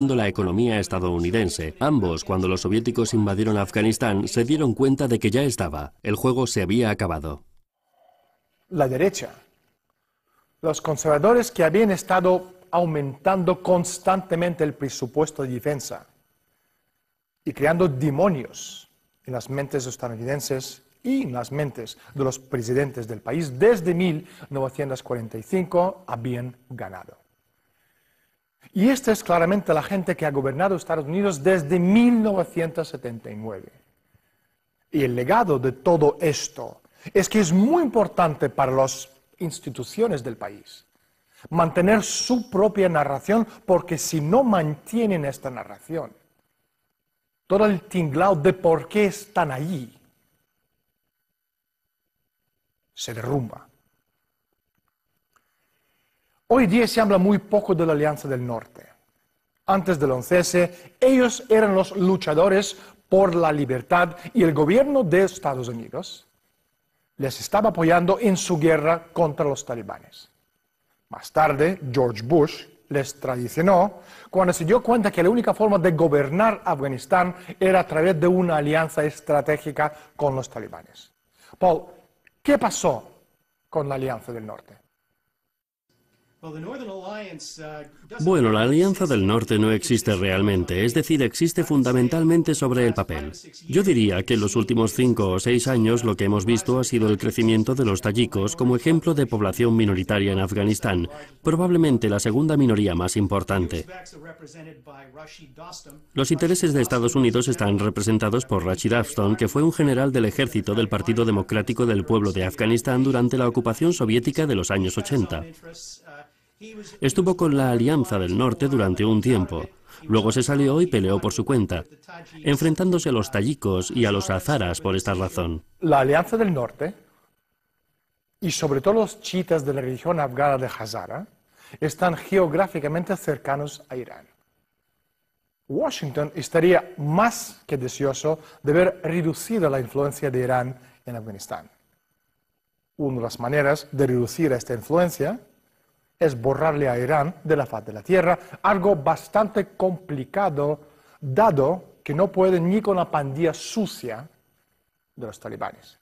la economía estadounidense. Ambos, cuando los soviéticos invadieron Afganistán, se dieron cuenta de que ya estaba. El juego se había acabado. La derecha, los conservadores que habían estado aumentando constantemente el presupuesto de defensa y creando demonios en las mentes estadounidenses y en las mentes de los presidentes del país desde 1945 habían ganado. Y esta es claramente la gente que ha gobernado Estados Unidos desde 1979. Y el legado de todo esto es que es muy importante para las instituciones del país mantener su propia narración, porque si no mantienen esta narración, todo el tinglao de por qué están allí se derrumba. Hoy día se habla muy poco de la Alianza del Norte. Antes del 11S, ellos eran los luchadores por la libertad y el gobierno de Estados Unidos les estaba apoyando en su guerra contra los talibanes. Más tarde, George Bush les traicionó cuando se dio cuenta que la única forma de gobernar Afganistán era a través de una alianza estratégica con los talibanes. Paul, ¿qué pasó con la Alianza del Norte? Uh, bueno, la Alianza del Norte no existe realmente, es decir, existe fundamentalmente sobre el papel. Yo diría que en los últimos cinco o seis años lo que hemos visto ha sido el crecimiento de los tayikos como ejemplo de población minoritaria en Afganistán, probablemente la segunda minoría más importante. Los intereses de Estados Unidos están representados por Rashid Afton, que fue un general del ejército del Partido Democrático del Pueblo de Afganistán durante la ocupación soviética de los años 80. Estuvo con la Alianza del Norte durante un tiempo. Luego se salió y peleó por su cuenta, enfrentándose a los tayikos y a los azaras por esta razón. La Alianza del Norte y sobre todo los chiitas de la religión afgana de Hazara están geográficamente cercanos a Irán. Washington estaría más que deseoso de ver reducida la influencia de Irán en Afganistán. Una de las maneras de reducir esta influencia es borrarle a Irán de la faz de la tierra, algo bastante complicado, dado que no pueden ni con la pandilla sucia de los talibanes.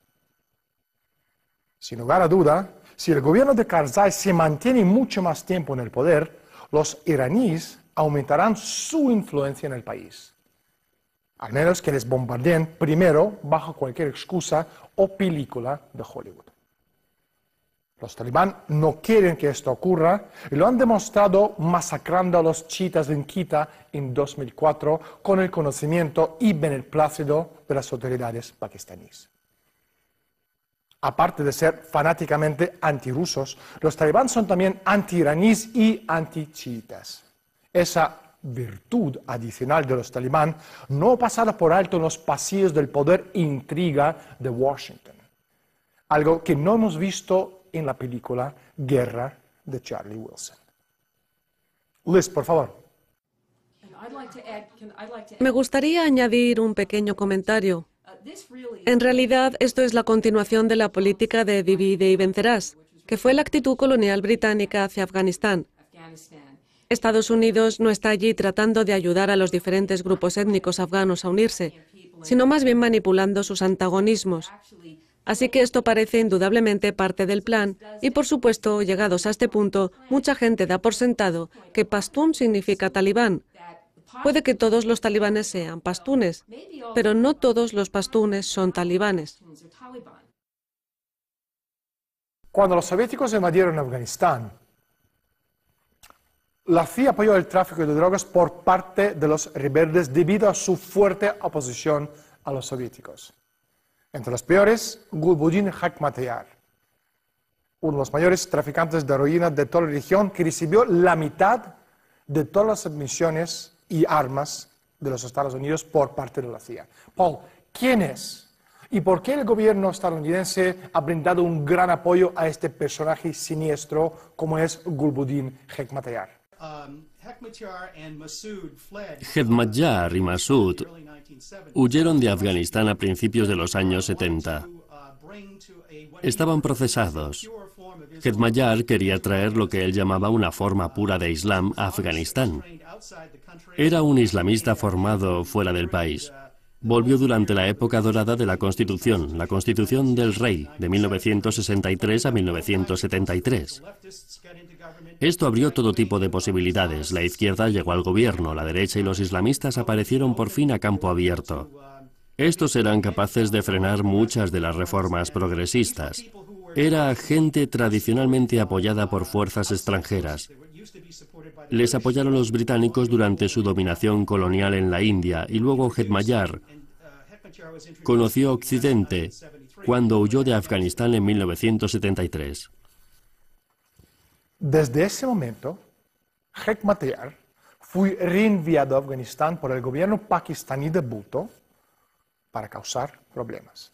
Sin lugar a duda, si el gobierno de Karzai se mantiene mucho más tiempo en el poder, los iraníes aumentarán su influencia en el país. A menos que les bombardeen primero bajo cualquier excusa o película de Hollywood. Los talibán no quieren que esto ocurra y lo han demostrado masacrando a los chiitas de Quita en 2004 con el conocimiento y beneplácito de las autoridades pakistaníes. Aparte de ser fanáticamente antirrusos, los talibán son también antiiraníes y anti antichiitas. Esa virtud adicional de los talibán no pasada por alto en los pasillos del poder intriga de Washington. Algo que no hemos visto en la película Guerra de Charlie Wilson. Liz, por favor. Me gustaría añadir un pequeño comentario. En realidad, esto es la continuación de la política de divide y vencerás, que fue la actitud colonial británica hacia Afganistán. Estados Unidos no está allí tratando de ayudar a los diferentes grupos étnicos afganos a unirse, sino más bien manipulando sus antagonismos. Así que esto parece indudablemente parte del plan y por supuesto, llegados a este punto, mucha gente da por sentado que pastún significa talibán. Puede que todos los talibanes sean pastunes, pero no todos los pastunes son talibanes. Cuando los soviéticos invadieron Afganistán, la CIA apoyó el tráfico de drogas por parte de los rebeldes debido a su fuerte oposición a los soviéticos. Entre los peores, Gulbuddin Hekmatyar, uno de los mayores traficantes de heroína de toda la región, que recibió la mitad de todas las admisiones y armas de los Estados Unidos por parte de la CIA. Paul, ¿quién es? ¿Y por qué el gobierno estadounidense ha brindado un gran apoyo a este personaje siniestro como es Gulbuddin Hekmatyar? Um, Hekmatyar y Masud huyeron de Afganistán a principios de los años 70. Uh, Estaban procesados. Hekmatyar quería traer lo que él llamaba una forma pura de Islam a Afganistán. Era un islamista formado fuera del país volvió durante la época dorada de la Constitución, la Constitución del Rey, de 1963 a 1973. Esto abrió todo tipo de posibilidades. La izquierda llegó al gobierno, la derecha y los islamistas aparecieron por fin a campo abierto. Estos eran capaces de frenar muchas de las reformas progresistas. Era gente tradicionalmente apoyada por fuerzas extranjeras, les apoyaron los británicos durante su dominación colonial en la India y luego Hetmayar conoció Occidente cuando huyó de Afganistán en 1973. Desde ese momento, Hekmatyar fue reenviado a Afganistán por el gobierno pakistaní de Bhutto para causar problemas.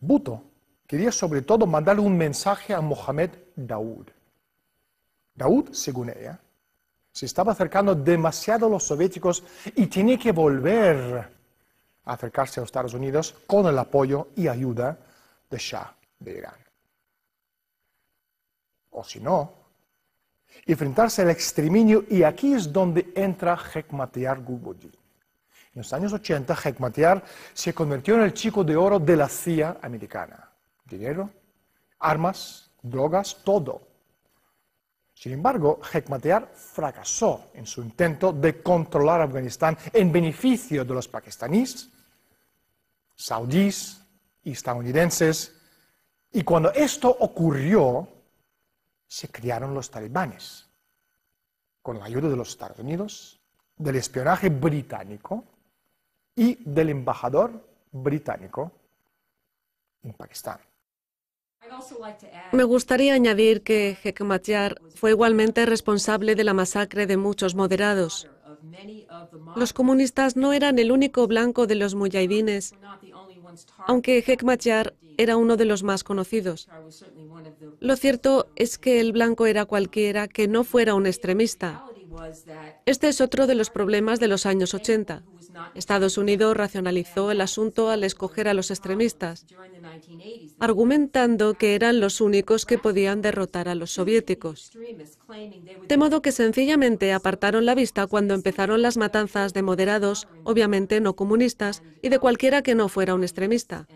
Bhutto quería sobre todo mandar un mensaje a Mohammed Daoud, Daud, según ella, se estaba acercando demasiado a los soviéticos y tiene que volver a acercarse a los Estados Unidos con el apoyo y ayuda de Shah de Irán. O si no, enfrentarse al exterminio y aquí es donde entra Hekmatyar Gulbuddin. En los años 80, Hekmatyar se convirtió en el chico de oro de la CIA americana. Dinero, armas, drogas, todo sin embargo, Hekmatyar fracasó en su intento de controlar Afganistán en beneficio de los pakistaníes, saudíes y estadounidenses, y cuando esto ocurrió, se criaron los talibanes, con la ayuda de los Estados Unidos, del espionaje británico y del embajador británico en Pakistán. Me gustaría añadir que Hekmatyar fue igualmente responsable de la masacre de muchos moderados. Los comunistas no eran el único blanco de los mujahidines, aunque Hekmatyar era uno de los más conocidos. Lo cierto es que el blanco era cualquiera que no fuera un extremista. Este es otro de los problemas de los años 80. Estados Unidos racionalizó el asunto al escoger a los extremistas, argumentando que eran los únicos que podían derrotar a los soviéticos. De modo que sencillamente apartaron la vista cuando empezaron las matanzas de moderados, obviamente no comunistas, y de cualquiera que no fuera un extremista.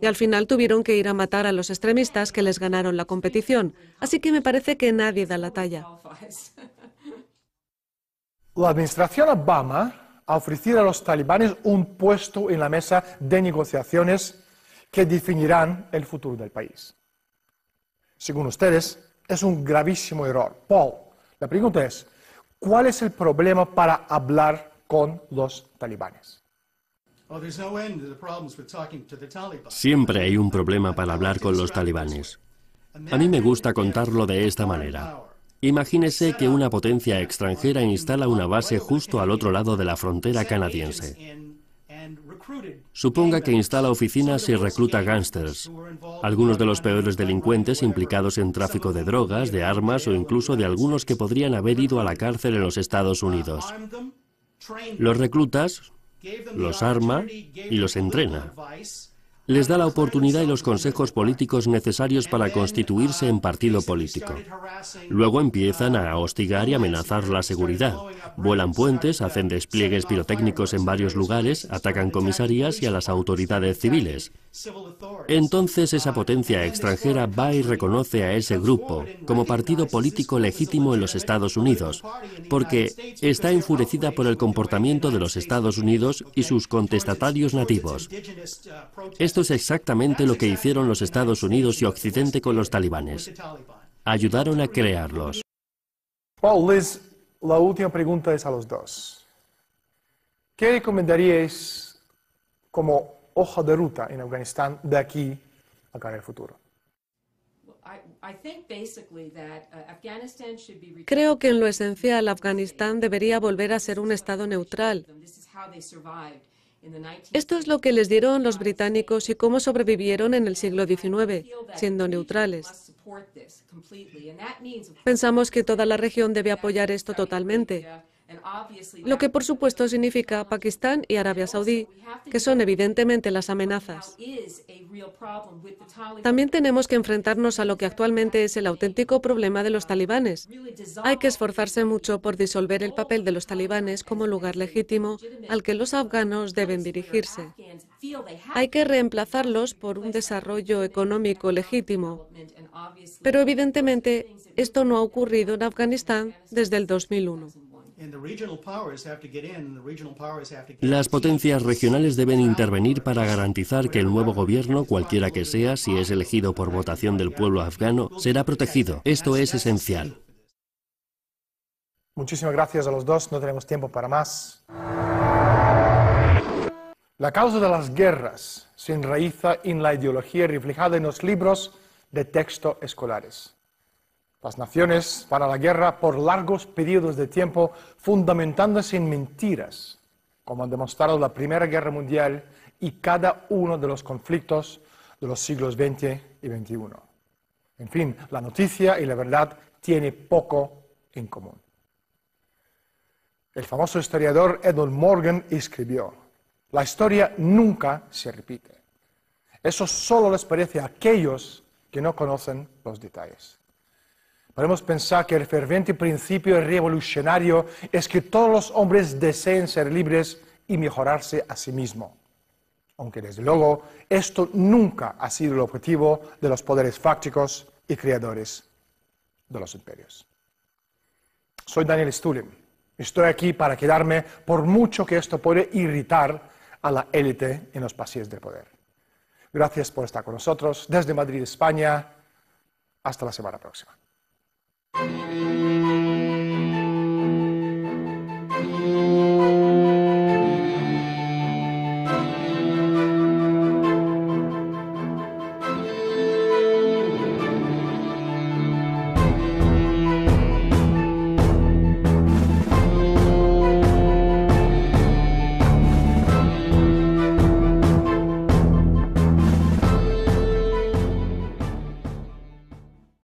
Y al final tuvieron que ir a matar a los extremistas que les ganaron la competición. Así que me parece que nadie da la talla. La administración Obama a ofrecer a los talibanes un puesto en la mesa de negociaciones que definirán el futuro del país. Según ustedes, es un gravísimo error. Paul, la pregunta es, ¿cuál es el problema para hablar con los talibanes? Oh, Siempre hay un problema para hablar con los talibanes. A mí me gusta contarlo de esta manera. Imagínese que una potencia extranjera instala una base justo al otro lado de la frontera canadiense. Suponga que instala oficinas y recluta gángsters, algunos de los peores delincuentes implicados en tráfico de drogas, de armas o incluso de algunos que podrían haber ido a la cárcel en los Estados Unidos. Los reclutas, los arma y los entrena les da la oportunidad y los consejos políticos necesarios para constituirse en partido político. Luego empiezan a hostigar y amenazar la seguridad. Vuelan puentes, hacen despliegues pirotécnicos en varios lugares, atacan comisarías y a las autoridades civiles. Entonces esa potencia extranjera va y reconoce a ese grupo como partido político legítimo en los Estados Unidos, porque está enfurecida por el comportamiento de los Estados Unidos y sus contestatarios nativos. Esto es exactamente lo que hicieron los Estados Unidos y Occidente con los talibanes. Ayudaron a crearlos. Paul, la última pregunta es a los dos. ¿Qué recomendaríais como hoja de ruta en Afganistán de aquí a cara el futuro? Uh, Creo que en lo esencial Afganistán debería volver a ser un Estado neutral. Esto es lo que les dieron los británicos y cómo sobrevivieron en el siglo XIX, siendo neutrales. Pensamos que toda la región debe apoyar esto totalmente lo que por supuesto significa Pakistán y Arabia Saudí, que son evidentemente las amenazas. También tenemos que enfrentarnos a lo que actualmente es el auténtico problema de los talibanes. Hay que esforzarse mucho por disolver el papel de los talibanes como lugar legítimo al que los afganos deben dirigirse. Hay que reemplazarlos por un desarrollo económico legítimo. Pero evidentemente esto no ha ocurrido en Afganistán desde el 2001. Las potencias regionales deben intervenir para garantizar que el nuevo gobierno, cualquiera que sea, si es elegido por votación del pueblo afgano, será protegido. Esto es esencial. Muchísimas gracias a los dos, no tenemos tiempo para más. La causa de las guerras se enraiza en la ideología reflejada en los libros de texto escolares. Las naciones para la guerra por largos periodos de tiempo fundamentándose en mentiras, como han demostrado la Primera Guerra Mundial y cada uno de los conflictos de los siglos XX y XXI. En fin, la noticia y la verdad tienen poco en común. El famoso historiador Edward Morgan escribió, la historia nunca se repite. Eso solo les parece a aquellos que no conocen los detalles. Podemos pensar que el ferviente principio revolucionario es que todos los hombres deseen ser libres y mejorarse a sí mismos. Aunque desde luego esto nunca ha sido el objetivo de los poderes fácticos y creadores de los imperios. Soy Daniel Stulin. Estoy aquí para quedarme por mucho que esto puede irritar a la élite en los pasillos del poder. Gracias por estar con nosotros desde Madrid, España. Hasta la semana próxima. Thank you.